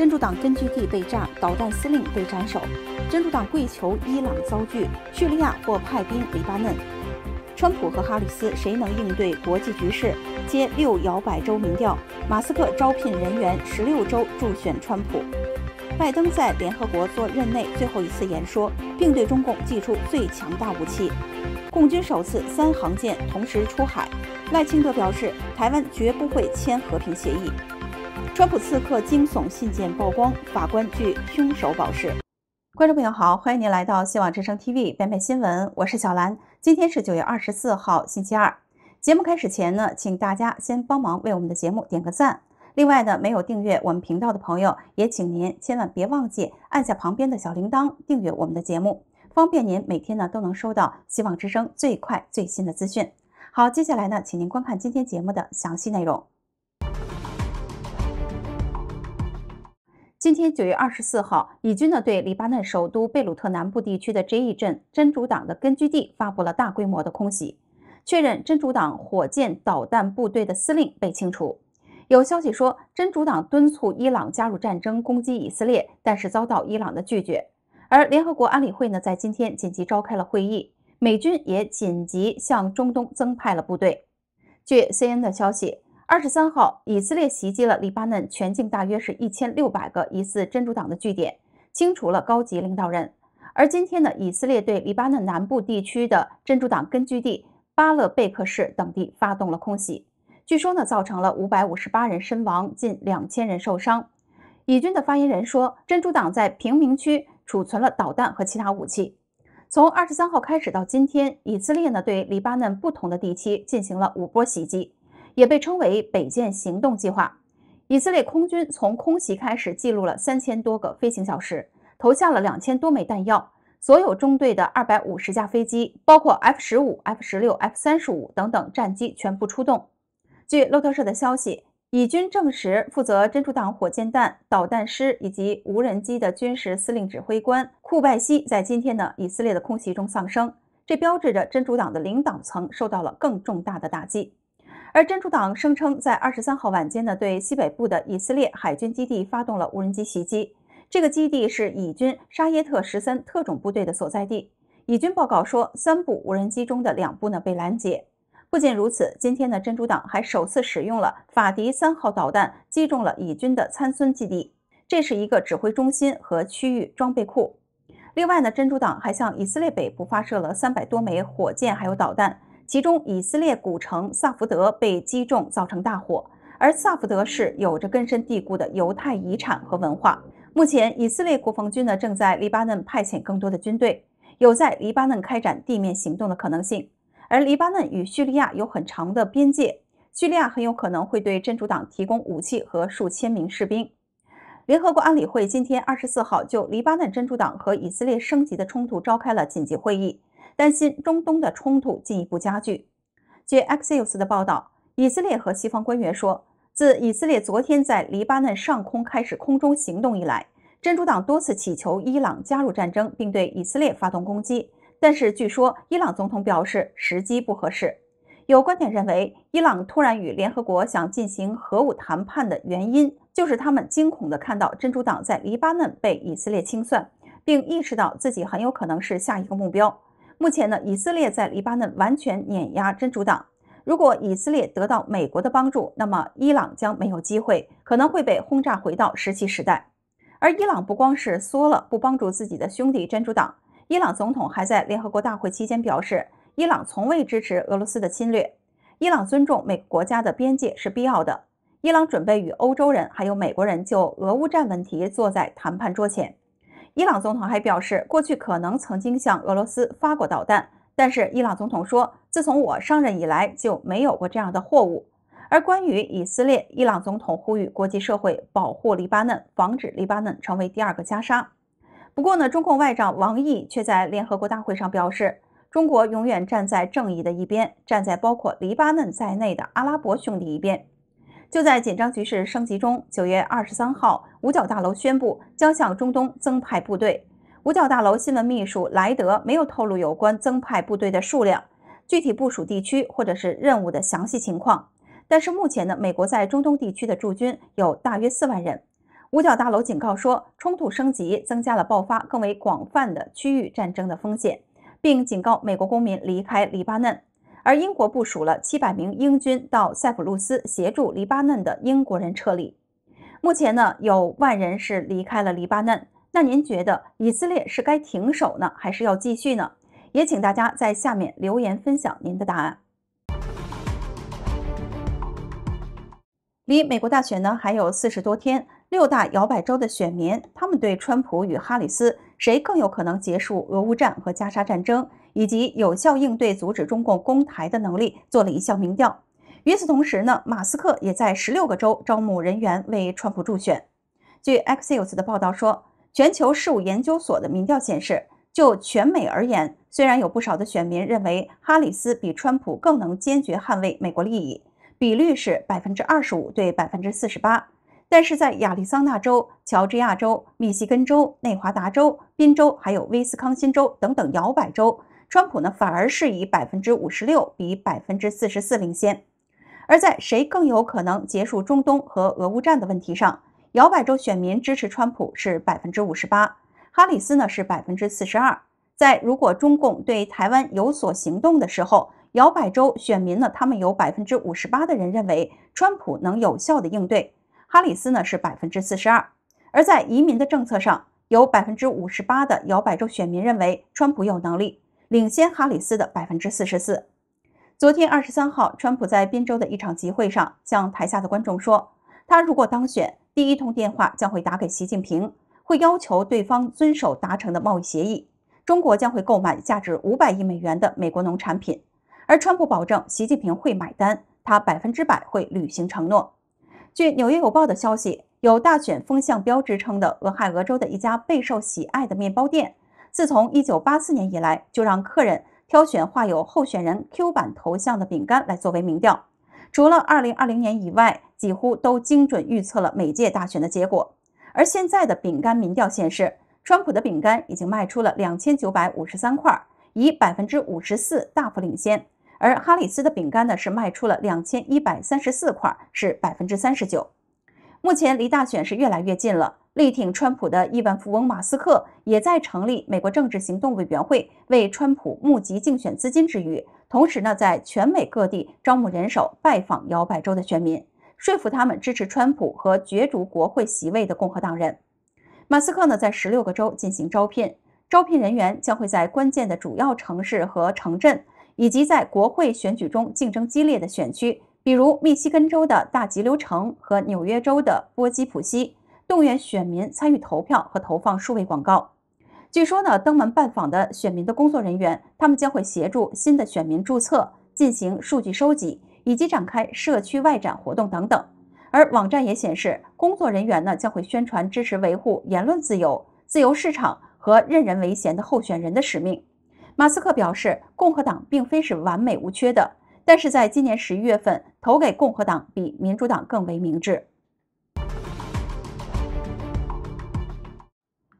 真主党根据地被炸，导弹司令被斩首，真主党跪求伊朗遭拒，叙利亚或派兵黎巴嫩。川普和哈里斯谁能应对国际局势？接六摇摆州民调，马斯克招聘人员，十六州助选川普。拜登在联合国做任内最后一次演说，并对中共祭出最强大武器。共军首次三航舰同时出海。赖清德表示，台湾绝不会签和平协议。川普刺客惊悚信件曝光，法官据凶手保释。观众朋友好，欢迎您来到希望之声 TV，编报新闻，我是小兰。今天是九月二十四号，星期二。节目开始前呢，请大家先帮忙为我们的节目点个赞。另外呢，没有订阅我们频道的朋友，也请您千万别忘记按下旁边的小铃铛，订阅我们的节目，方便您每天呢都能收到希望之声最快最新的资讯。好，接下来呢，请您观看今天节目的详细内容。今天九月二十四号，以军呢对黎巴嫩首都贝鲁特南部地区的 J 镇真主党的根据地发布了大规模的空袭，确认真主党火箭导弹部队的司令被清除。有消息说，真主党敦促伊朗加入战争攻击以色列，但是遭到伊朗的拒绝。而联合国安理会呢在今天紧急召开了会议，美军也紧急向中东增派了部队。据 CNN 的消息。二十三号，以色列袭击了黎巴嫩全境，大约是一千六百个疑似真主党的据点，清除了高级领导人。而今天呢，以色列对黎巴嫩南部地区的真主党根据地巴勒贝克市等地发动了空袭，据说呢，造成了五百五十八人身亡，近两千人受伤。以军的发言人说，真主党在平民区储存了导弹和其他武器。从二十三号开始到今天，以色列呢对黎巴嫩不同的地区进行了五波袭击。也被称为“北舰行动计划。以色列空军从空袭开始记录了三千多个飞行小时，投下了两千多枚弹药。所有中队的二百五十架飞机，包括 F 十五、F 十六、F 三十五等等战机，全部出动。据路透社的消息，以军证实负责珍珠党火箭弹导弹师以及无人机的军事司令指挥官库拜西在今天的以色列的空袭中丧生。这标志着珍珠党的领导层受到了更重大的打击。而真主党声称，在二十三号晚间呢，对西北部的以色列海军基地发动了无人机袭击。这个基地是以军沙耶特十三特种部队的所在地。以军报告说，三部无人机中的两部呢被拦截。不仅如此，今天呢，真主党还首次使用了法迪三号导弹击中了以军的参孙基地，这是一个指挥中心和区域装备库。另外呢，真主党还向以色列北部发射了三百多枚火箭还有导弹。其中，以色列古城萨福德被击中，造成大火。而萨福德市有着根深蒂固的犹太遗产和文化。目前，以色列国防军呢正在黎巴嫩派遣更多的军队，有在黎巴嫩开展地面行动的可能性。而黎巴嫩与叙利亚有很长的边界，叙利亚很有可能会对真主党提供武器和数千名士兵。联合国安理会今天二十四号就黎巴嫩真主党和以色列升级的冲突召开了紧急会议。担心中东的冲突进一步加剧。据 Axios 的报道，以色列和西方官员说，自以色列昨天在黎巴嫩上空开始空中行动以来，真主党多次祈求伊朗加入战争，并对以色列发动攻击。但是，据说伊朗总统表示时机不合适。有观点认为，伊朗突然与联合国想进行核武谈判的原因，就是他们惊恐地看到真主党在黎巴嫩被以色列清算，并意识到自己很有可能是下一个目标。目前呢，以色列在黎巴嫩完全碾压真主党。如果以色列得到美国的帮助，那么伊朗将没有机会，可能会被轰炸回到石器时代。而伊朗不光是缩了，不帮助自己的兄弟真主党，伊朗总统还在联合国大会期间表示，伊朗从未支持俄罗斯的侵略，伊朗尊重每个国家的边界是必要的。伊朗准备与欧洲人还有美国人就俄乌战问题坐在谈判桌前。伊朗总统还表示，过去可能曾经向俄罗斯发过导弹，但是伊朗总统说，自从我上任以来就没有过这样的货物。而关于以色列，伊朗总统呼吁国际社会保护黎巴嫩，防止黎巴嫩成为第二个加沙。不过呢，中共外长王毅却在联合国大会上表示，中国永远站在正义的一边，站在包括黎巴嫩在内的阿拉伯兄弟一边。就在紧张局势升级中，九月二十三号，五角大楼宣布将向中东增派部队。五角大楼新闻秘书莱德没有透露有关增派部队的数量、具体部署地区或者是任务的详细情况。但是目前呢，美国在中东地区的驻军有大约四万人。五角大楼警告说，冲突升级增加了爆发更为广泛的区域战争的风险，并警告美国公民离开黎巴嫩。而英国部署了七百名英军到塞浦路斯协助黎巴嫩的英国人撤离。目前呢，有万人是离开了黎巴嫩。那您觉得以色列是该停手呢，还是要继续呢？也请大家在下面留言分享您的答案。离美国大选呢还有四十多天，六大摇摆州的选民，他们对川普与哈里斯。谁更有可能结束俄乌战和加沙战争，以及有效应对阻止中共攻台的能力，做了一项民调。与此同时呢，马斯克也在十六个州招募人员为川普助选。据 Axios 的报道说，全球事务研究所的民调显示，就全美而言，虽然有不少的选民认为哈里斯比川普更能坚决捍卫美国利益，比率是百分之二十五对百分之四十八。但是在亚利桑那州、乔治亚州、密西根州、内华达州、宾州，还有威斯康辛州等等摇摆州，川普呢，反而是以百分之五十六比百分之四十四领先。而在谁更有可能结束中东和俄乌战的问题上，摇摆州选民支持川普是百分之五十八，哈里斯呢是百分之四十二。在如果中共对台湾有所行动的时候，摇摆州选民呢，他们有百分之五十八的人认为川普能有效的应对。哈里斯呢是百分之四十二，而在移民的政策上，有百分之五十八的摇摆州选民认为川普有能力领先哈里斯的百分之四十四。昨天二十三号，川普在宾州的一场集会上向台下的观众说，他如果当选，第一通电话将会打给习近平，会要求对方遵守达成的贸易协议，中国将会购买价值五百亿美元的美国农产品，而川普保证习近平会买单，他百分之百会履行承诺。据《纽约邮报》的消息，有“大选风向标”之称的俄亥俄州的一家备受喜爱的面包店，自从1984年以来，就让客人挑选画有候选人 Q 版头像的饼干来作为民调。除了2020年以外，几乎都精准预测了每届大选的结果。而现在的饼干民调显示，川普的饼干已经卖出了2953块，以54%大幅领先。而哈里斯的饼干呢是卖出了两千一百三十四块，是百分之三十九。目前离大选是越来越近了。力挺川普的亿万富翁马斯克也在成立美国政治行动委员会，为川普募集竞选资金之余，同时呢在全美各地招募人手，拜访摇摆州的选民，说服他们支持川普和角逐国会席位的共和党人。马斯克呢在十六个州进行招聘，招聘人员将会在关键的主要城市和城镇。以及在国会选举中竞争激烈的选区，比如密歇根州的大急流城和纽约州的波基普西，动员选民参与投票和投放数位广告。据说呢，登门拜访的选民的工作人员，他们将会协助新的选民注册，进行数据收集，以及展开社区外展活动等等。而网站也显示，工作人员呢将会宣传支持维护言论自由、自由市场和任人唯贤的候选人的使命。马斯克表示，共和党并非是完美无缺的，但是在今年十一月份投给共和党比民主党更为明智。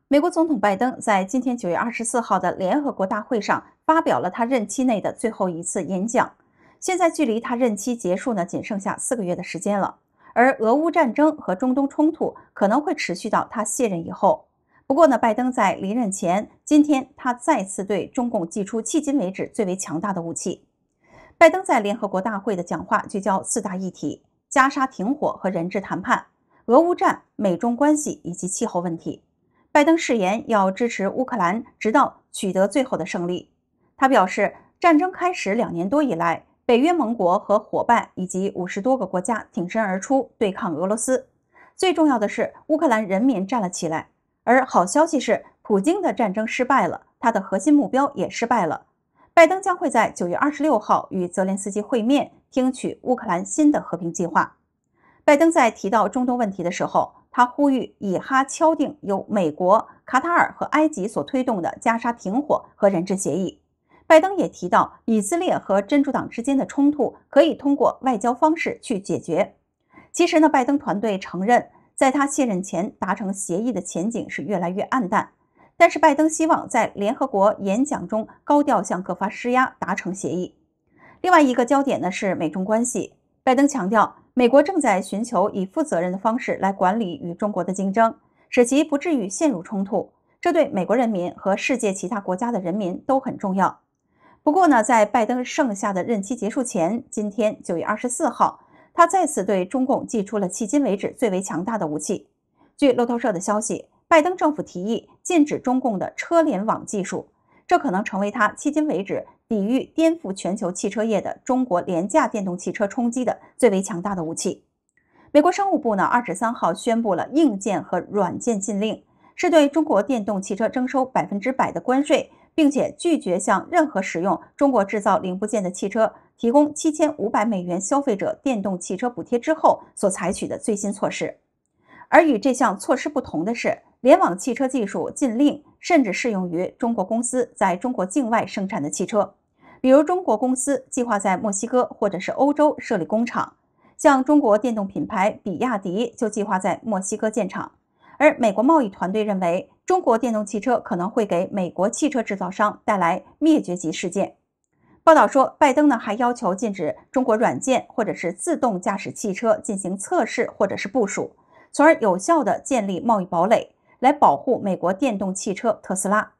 美国总统拜登在今天九月二十四号的联合国大会上发表了他任期内的最后一次演讲。现在距离他任期结束呢，仅剩下四个月的时间了。而俄乌战争和中东冲突可能会持续到他卸任以后。不过呢，拜登在离任前，今天他再次对中共祭出迄今为止最为强大的武器。拜登在联合国大会的讲话聚焦四大议题：加沙停火和人质谈判、俄乌战、美中关系以及气候问题。拜登誓言要支持乌克兰直到取得最后的胜利。他表示，战争开始两年多以来，北约盟国和伙伴以及五十多个国家挺身而出对抗俄罗斯。最重要的是，乌克兰人民站了起来。而好消息是，普京的战争失败了，他的核心目标也失败了。拜登将会在九月二十六号与泽连斯基会面，听取乌克兰新的和平计划。拜登在提到中东问题的时候，他呼吁以哈敲定由美国、卡塔尔和埃及所推动的加沙停火和人质协议。拜登也提到，以色列和真主党之间的冲突可以通过外交方式去解决。其实呢，拜登团队承认。在他卸任前达成协议的前景是越来越暗淡，但是拜登希望在联合国演讲中高调向各方施压达成协议。另外一个焦点呢是美中关系，拜登强调美国正在寻求以负责任的方式来管理与中国的竞争，使其不至于陷入冲突，这对美国人民和世界其他国家的人民都很重要。不过呢，在拜登剩下的任期结束前，今天九月二十四号。他再次对中共寄出了迄今为止最为强大的武器。据路透社的消息，拜登政府提议禁止中共的车联网技术，这可能成为他迄今为止抵御颠覆全球汽车业的中国廉价电动汽车冲击的最为强大的武器。美国商务部呢二十三号宣布了硬件和软件禁令，是对中国电动汽车征收百分之百的关税。并且拒绝向任何使用中国制造零部件的汽车提供七千五百美元消费者电动汽车补贴之后所采取的最新措施。而与这项措施不同的是，联网汽车技术禁令甚至适用于中国公司在中国境外生产的汽车，比如中国公司计划在墨西哥或者是欧洲设立工厂，像中国电动品牌比亚迪就计划在墨西哥建厂。而美国贸易团队认为，中国电动汽车可能会给美国汽车制造商带来灭绝级事件。报道说，拜登呢还要求禁止中国软件或者是自动驾驶汽车进行测试或者是部署，从而有效地建立贸易堡垒来保护美国电动汽车特斯拉。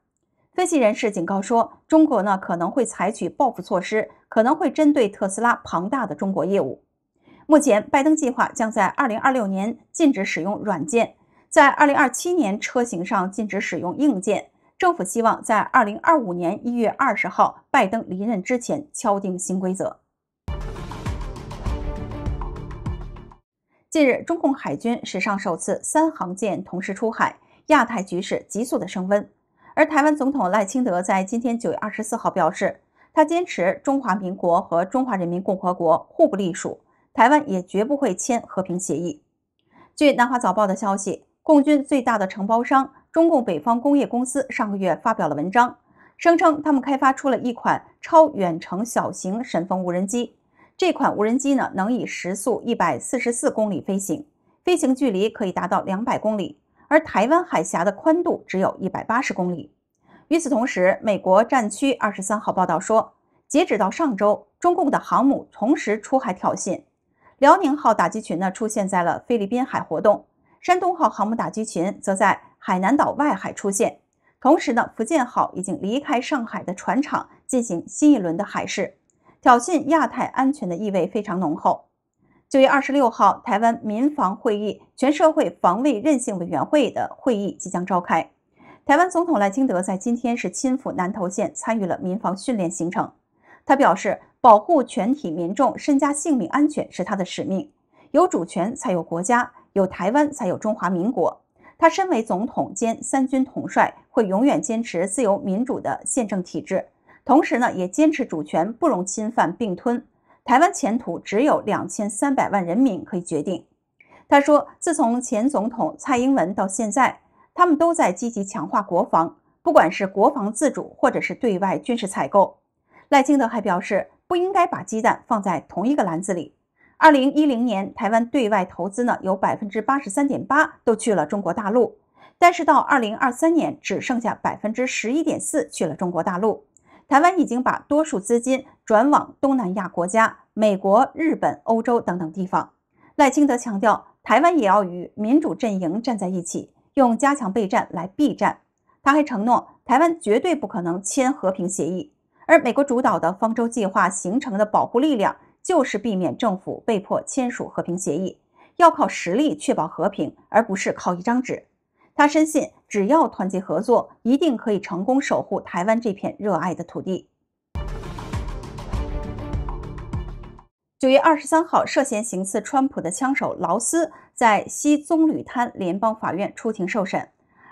分析人士警告说，中国呢可能会采取报复措施，可能会针对特斯拉庞大的中国业务。目前，拜登计划将在二零二六年禁止使用软件。在2027年车型上禁止使用硬件。政府希望在2025年1月20号，拜登离任之前敲定新规则。近日，中共海军史上首次三航舰同时出海，亚太局势急速的升温。而台湾总统赖清德在今天9月24号表示，他坚持中华民国和中华人民共和国互不隶属，台湾也绝不会签和平协议。据南华早报的消息。共军最大的承包商中共北方工业公司上个月发表了文章，声称他们开发出了一款超远程小型神风无人机。这款无人机呢，能以时速一百四十四公里飞行，飞行距离可以达到两百公里，而台湾海峡的宽度只有一百八十公里。与此同时，美国战区二十三号报道说，截止到上周，中共的航母同时出海挑衅，辽宁号打击群呢出现在了菲律宾海活动。山东号航母打击群则在海南岛外海出现，同时呢，福建号已经离开上海的船厂进行新一轮的海试，挑衅亚太安全的意味非常浓厚。九月二十六号，台湾民防会议全社会防卫韧性委员会的会议即将召开。台湾总统赖清德在今天是亲赴南投县参与了民防训练行程，他表示：“保护全体民众身家性命安全是他的使命，有主权才有国家。”有台湾才有中华民国。他身为总统兼三军统帅，会永远坚持自由民主的宪政体制，同时呢也坚持主权不容侵犯并吞。台湾前途只有两千三百万人民可以决定。他说，自从前总统蔡英文到现在，他们都在积极强化国防，不管是国防自主或者是对外军事采购。赖清德还表示，不应该把鸡蛋放在同一个篮子里。二零一零年，台湾对外投资呢有百分之八十三点八都去了中国大陆，但是到二零二三年只剩下百分之十一点四去了中国大陆。台湾已经把多数资金转往东南亚国家、美国、日本、欧洲等等地方。赖清德强调，台湾也要与民主阵营站在一起，用加强备战来避战。他还承诺，台湾绝对不可能签和平协议，而美国主导的“方舟计划”形成的保护力量。就是避免政府被迫签署和平协议，要靠实力确保和平，而不是靠一张纸。他深信，只要团结合作，一定可以成功守护台湾这片热爱的土地。九月二十三号，涉嫌行刺川普的枪手劳斯在西棕榈滩联邦法院出庭受审，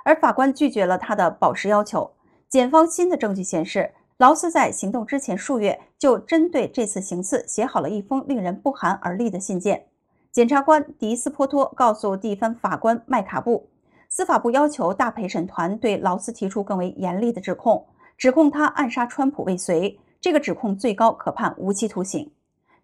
而法官拒绝了他的保释要求。检方新的证据显示。劳斯在行动之前数月就针对这次行刺写好了一封令人不寒而栗的信件。检察官迪斯波托告诉地方法官麦卡布，司法部要求大陪审团对劳斯提出更为严厉的指控，指控他暗杀川普未遂。这个指控最高可判无期徒刑。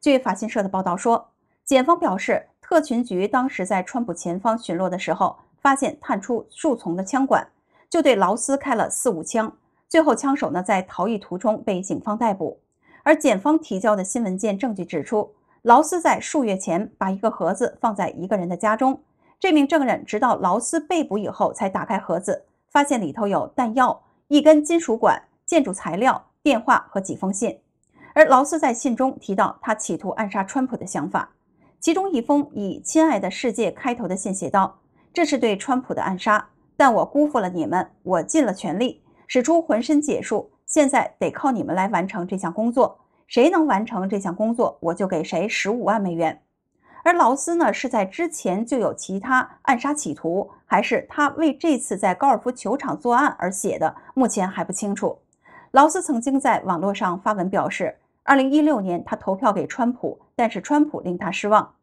据法新社的报道说，检方表示，特勤局当时在川普前方巡逻的时候，发现探出树丛的枪管，就对劳斯开了四五枪。最后，枪手呢在逃逸途中被警方逮捕。而检方提交的新文件证据指出，劳斯在数月前把一个盒子放在一个人的家中。这名证人直到劳斯被捕以后才打开盒子，发现里头有弹药、一根金属管、建筑材料、电话和几封信。而劳斯在信中提到他企图暗杀川普的想法。其中一封以“亲爱的世界”开头的信写道：“这是对川普的暗杀，但我辜负了你们，我尽了全力。”使出浑身解数，现在得靠你们来完成这项工作。谁能完成这项工作，我就给谁十五万美元。而劳斯呢，是在之前就有其他暗杀企图，还是他为这次在高尔夫球场作案而写的，目前还不清楚。劳斯曾经在网络上发文表示，二零一六年他投票给川普，但是川普令他失望。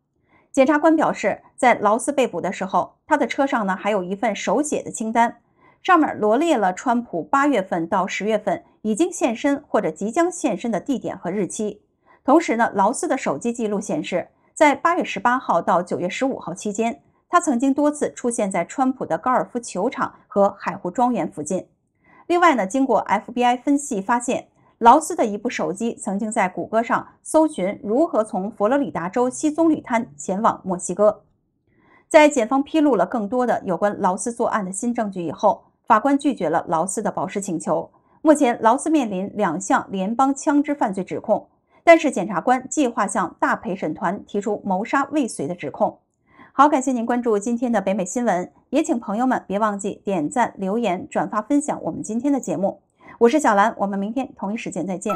检察官表示，在劳斯被捕的时候，他的车上呢还有一份手写的清单。上面罗列了川普八月份到十月份已经现身或者即将现身的地点和日期。同时呢，劳斯的手机记录显示，在八月十八号到九月十五号期间，他曾经多次出现在川普的高尔夫球场和海湖庄园附近。另外呢，经过 FBI 分析发现，劳斯的一部手机曾经在谷歌上搜寻如何从佛罗里达州西棕榈滩前往墨西哥。在检方披露了更多的有关劳斯作案的新证据以后。法官拒绝了劳斯的保释请求。目前，劳斯面临两项联邦枪支犯罪指控，但是检察官计划向大陪审团提出谋杀未遂的指控。好，感谢您关注今天的北美新闻，也请朋友们别忘记点赞、留言、转发、分享我们今天的节目。我是小兰，我们明天同一时间再见。